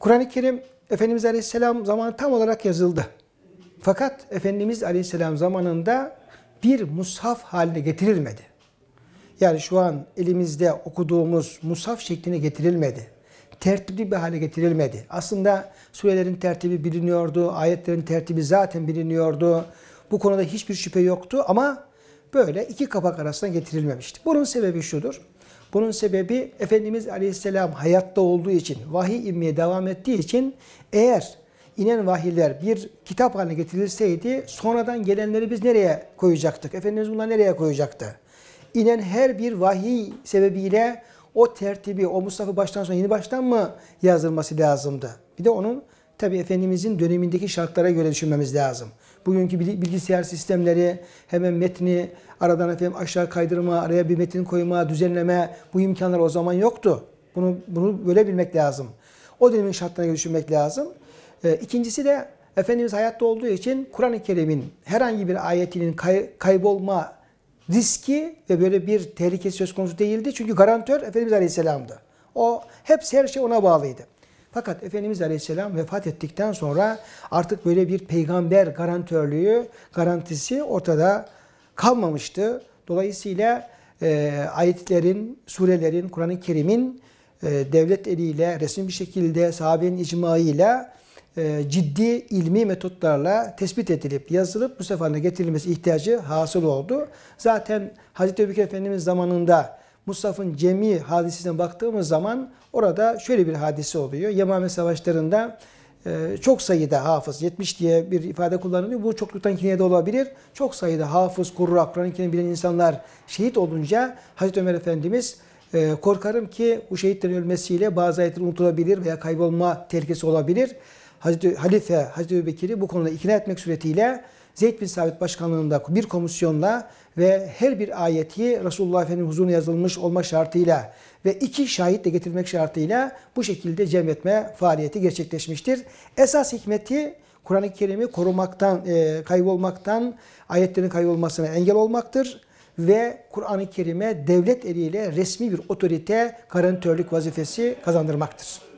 Kur'an-ı Kerim Efendimiz Aleyhisselam zamanı tam olarak yazıldı. Fakat Efendimiz Aleyhisselam zamanında bir mushaf haline getirilmedi. Yani şu an elimizde okuduğumuz mushaf şekline getirilmedi. Tertipli bir hale getirilmedi. Aslında surelerin tertibi biliniyordu, ayetlerin tertibi zaten biliniyordu. Bu konuda hiçbir şüphe yoktu ama böyle iki kapak arasında getirilmemişti. Bunun sebebi şudur. Bunun sebebi Efendimiz Aleyhisselam hayatta olduğu için, vahiy inmeye devam ettiği için eğer inen vahiyler bir kitap haline getirilseydi sonradan gelenleri biz nereye koyacaktık? Efendimiz bunları nereye koyacaktı? İnen her bir vahiy sebebiyle o tertibi, o Mustafa baştan sonra yeni baştan mı yazılması lazımdı? Bir de onun tabi Efendimizin dönemindeki şartlara göre düşünmemiz lazım. Bugünkü bilgisayar sistemleri hemen metni aradan efendim aşağı kaydırma, araya bir metin koyma, düzenleme bu imkanlar o zaman yoktu. Bunu, bunu böyle bilmek lazım. O dönemin şartlarına göre düşünmek lazım. E, ikincisi de Efendimiz hayatta olduğu için Kur'an-ı Kerim'in herhangi bir ayetinin kay, kaybolma riski ve böyle bir tehlikesi söz konusu değildi. Çünkü garantör Efendimiz Aleyhisselam'dı. O hepsi her şey ona bağlıydı. Fakat Efendimiz Aleyhisselam vefat ettikten sonra artık böyle bir peygamber garantörlüğü, garantisi ortada kalmamıştı. Dolayısıyla e, ayetlerin, surelerin, Kur'an-ı Kerim'in e, devlet eliyle, resmi bir şekilde sahabenin icmaıyla e, ciddi ilmi metotlarla tespit edilip, yazılıp bu seferine getirilmesi ihtiyacı hasıl oldu. Zaten Hazreti Öbükir Efendimiz zamanında Mustafa'nın cemi hadisesine baktığımız zaman orada şöyle bir hadise oluyor. Yemame savaşlarında e, çok sayıda hafız, 70 diye bir ifade kullanılıyor. Bu çokluktan kineye de olabilir. Çok sayıda hafız, kurra, Kur'an-ı bilen insanlar şehit olunca Hazreti Ömer Efendimiz e, korkarım ki bu şehitlerin ölmesiyle bazı ayetler unutulabilir veya kaybolma tehlikesi olabilir. Hazreti Halife, Hazreti Bekir'i bu konuda ikna etmek suretiyle Zeyd bin Sabit başkanlığında bir komisyonla ve her bir ayeti Resulullah Efendimiz huzuruna yazılmış olma şartıyla ve iki şahit de getirmek şartıyla bu şekilde cem etme faaliyeti gerçekleşmiştir. Esas hikmeti Kur'an-ı Kerim'i korumaktan, e, kaybolmaktan, ayetlerin kaybolmasına engel olmaktır ve Kur'an-ı Kerim'e devlet eliyle resmi bir otorite karantörlük vazifesi kazandırmaktır.